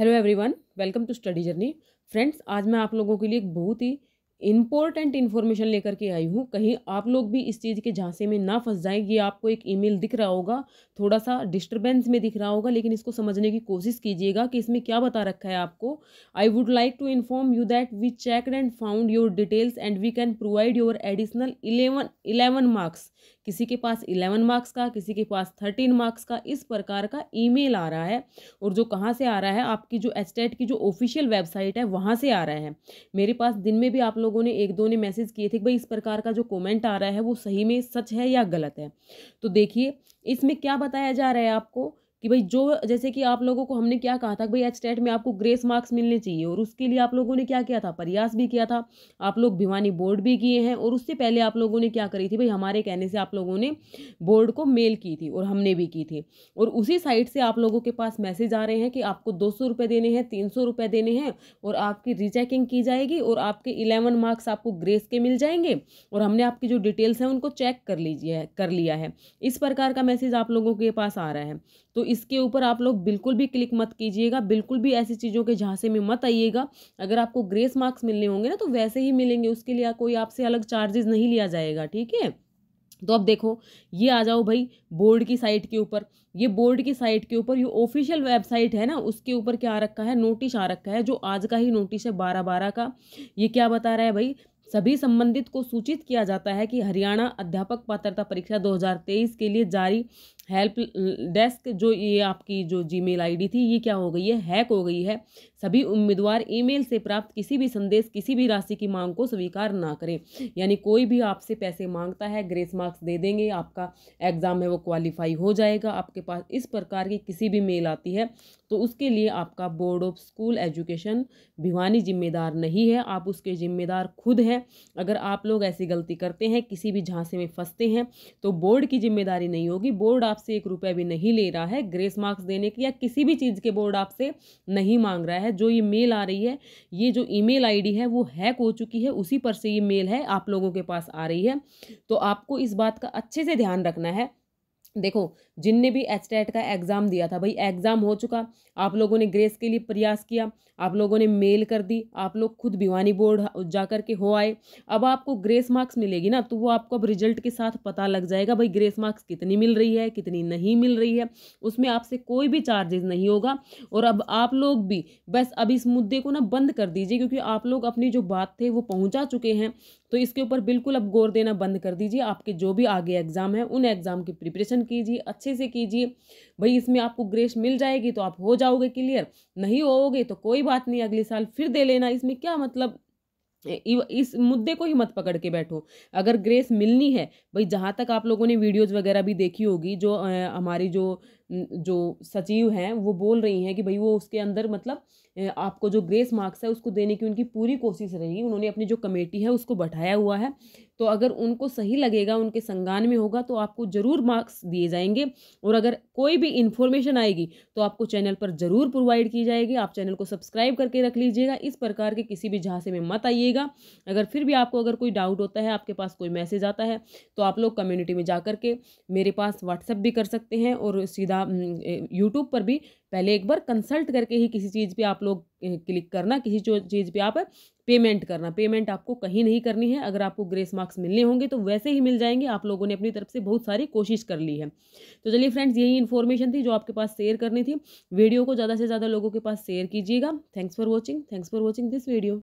hello everyone welcome to study journey friends आज मैं आप लोगों के लिए एक बहुत ही इम्पोर्टेंट इन्फॉर्मेशन लेकर के आई हूँ कहीं आप लोग भी इस चीज़ के झांसे में ना फंस जाएं ये आपको एक ईमेल दिख रहा होगा थोड़ा सा डिस्टर्बेंस में दिख रहा होगा लेकिन इसको समझने की कोशिश कीजिएगा कि इसमें क्या बता रखा है आपको I would like to inform you that we checked and found your details and we can provide your additional eleven eleven marks किसी के पास इलेवन मार्क्स का किसी के पास थर्टीन मार्क्स का इस प्रकार का ईमेल आ रहा है और जो कहाँ से आ रहा है आपकी जो एच की जो ऑफिशियल वेबसाइट है वहाँ से आ रहा है मेरे पास दिन में भी आप लोगों ने एक दो ने मैसेज किए थे भाई इस प्रकार का जो कॉमेंट आ रहा है वो सही में सच है या गलत है तो देखिए इसमें क्या बताया जा रहा है आपको कि भाई जो जैसे कि आप लोगों को हमने क्या कहा था कि भाई एच टेट में आपको ग्रेस मार्क्स मिलने चाहिए और उसके लिए आप लोगों ने क्या किया था प्रयास भी किया था आप लोग भिवानी बोर्ड भी किए हैं और उससे पहले आप लोगों ने क्या करी थी भाई हमारे कहने से आप लोगों ने बोर्ड को मेल की थी और हमने भी की थी और उसी साइड से आप लोगों के पास मैसेज आ रहे हैं कि आपको दो सौ रुपये देने हैं तीन सौ रुपये देने हैं और आपकी रिचेकिंग की जाएगी और आपके इलेवन मार्क्स आपको ग्रेस के मिल जाएंगे और हमने आपकी जो डिटेल्स हैं उनको चेक कर लीजिए कर लिया है इस प्रकार का मैसेज आप लोगों के पास आ रहा है तो इसके ऊपर आप लोग बिल्कुल भी क्लिक मत कीजिएगा बिल्कुल भी ऐसी चीज़ों के झांसे में मत आइएगा अगर आपको ग्रेस मार्क्स मिलने होंगे ना तो वैसे ही मिलेंगे उसके लिए कोई आपसे अलग चार्जेस नहीं लिया जाएगा ठीक है तो अब देखो ये आ जाओ भाई बोर्ड की साइट के ऊपर ये बोर्ड की साइट के ऊपर ये ऑफिशियल वेबसाइट है ना उसके ऊपर क्या आ रखा है नोटिस आ रखा है जो आज का ही नोटिस है बारह बारह का ये क्या बता रहा है भाई सभी संबंधित को सूचित किया जाता है कि हरियाणा अध्यापक पात्रता परीक्षा 2023 के लिए जारी हेल्प डेस्क जो ये आपकी जो जीमेल आईडी थी ये क्या हो गई है हैक हो गई है सभी उम्मीदवार ईमेल से प्राप्त किसी भी संदेश किसी भी राशि की मांग को स्वीकार ना करें यानी कोई भी आपसे पैसे मांगता है ग्रेस मार्क्स दे देंगे आपका एग्ज़ाम है वो क्वालिफाई हो जाएगा आपके पास इस प्रकार की किसी भी मेल आती है तो उसके लिए आपका board of school education Bhiwani जिम्मेदार नहीं है आप उसके ज़िम्मेदार खुद हैं अगर आप लोग ऐसी गलती करते हैं किसी भी झांसे में फंसते हैं तो बोर्ड की जिम्मेदारी नहीं होगी बोर्ड आप आपसे एक रुपया भी नहीं ले रहा है ग्रेस मार्क्स देने के या किसी भी चीज़ के बोर्ड आपसे नहीं मांग रहा है जो ये मेल आ रही है ये जो ईमेल आईडी है वो हैक हो चुकी है उसी पर से ये मेल है आप लोगों के पास आ रही है तो आपको इस बात का अच्छे से ध्यान रखना है देखो जिनने भी एच का एग्ज़ाम दिया था भाई एग्ज़ाम हो चुका आप लोगों ने ग्रेस के लिए प्रयास किया आप लोगों ने मेल कर दी आप लोग खुद भिवानी बोर्ड जा कर के हो आए अब आपको ग्रेस मार्क्स मिलेगी ना तो वो आपको अब रिजल्ट के साथ पता लग जाएगा भाई ग्रेस मार्क्स कितनी मिल रही है कितनी नहीं मिल रही है उसमें आपसे कोई भी चार्जेस नहीं होगा और अब आप लोग भी बस अब इस मुद्दे को ना बंद कर दीजिए क्योंकि आप लोग अपनी जो बात थे वो पहुँचा चुके हैं तो इसके ऊपर बिल्कुल अब गौर देना बंद कर दीजिए आपके जो भी आगे एग्ज़ाम है उन एग्ज़ाम की प्रिपरेशन अध्ययन कीजिए अच्छे से कीजिए भाई इसमें आपको ग्रेस मिल जाएगी तो आप हो जाओगे क्लियर नहीं होोगे तो कोई बात नहीं अगले साल फिर दे लेना इसमें क्या मतलब इस मुद्दे को ही मत पकड़ के बैठो अगर ग्रेस मिलनी है भाई जहाँ तक आप लोगों ने वीडियोज़ वगैरह भी देखी होगी जो हमारी जो जो सचिव हैं वो बोल रही हैं कि भाई वो उसके अंदर मतलब आपको जो ग्रेस मार्क्स है उसको देने की उनकी पूरी कोशिश रहेगी उन्होंने अपनी जो कमेटी है उसको बैठाया हुआ है तो अगर उनको सही लगेगा उनके संज्ञान में होगा तो आपको ज़रूर मार्क्स दिए जाएंगे और अगर कोई भी इन्फॉर्मेशन आएगी तो आपको चैनल पर ज़रूर प्रोवाइड की जाएगी आप चैनल को सब्सक्राइब करके रख लीजिएगा इस प्रकार के किसी भी झांसे में मत आइएगा अगर फिर भी आपको अगर कोई डाउट होता है आपके पास कोई मैसेज आता है तो आप लोग कम्युनिटी में जा के मेरे पास व्हाट्सअप भी कर सकते हैं और सीधा यूट्यूब पर भी पहले एक बार कंसल्ट करके ही किसी चीज़ पर आप लोग क्लिक करना किसी जो चीज़ पे आप पेमेंट करना पेमेंट आपको कहीं नहीं करनी है अगर आपको ग्रेस मार्क्स मिलने होंगे तो वैसे ही मिल जाएंगे आप लोगों ने अपनी तरफ से बहुत सारी कोशिश कर ली है तो चलिए फ्रेंड्स यही इन्फॉर्मेशन थी जो आपके पास शेयर करनी थी वीडियो को ज़्यादा से ज़्यादा लोगों के पास शेयर कीजिएगा thanks for watching thanks for watching this video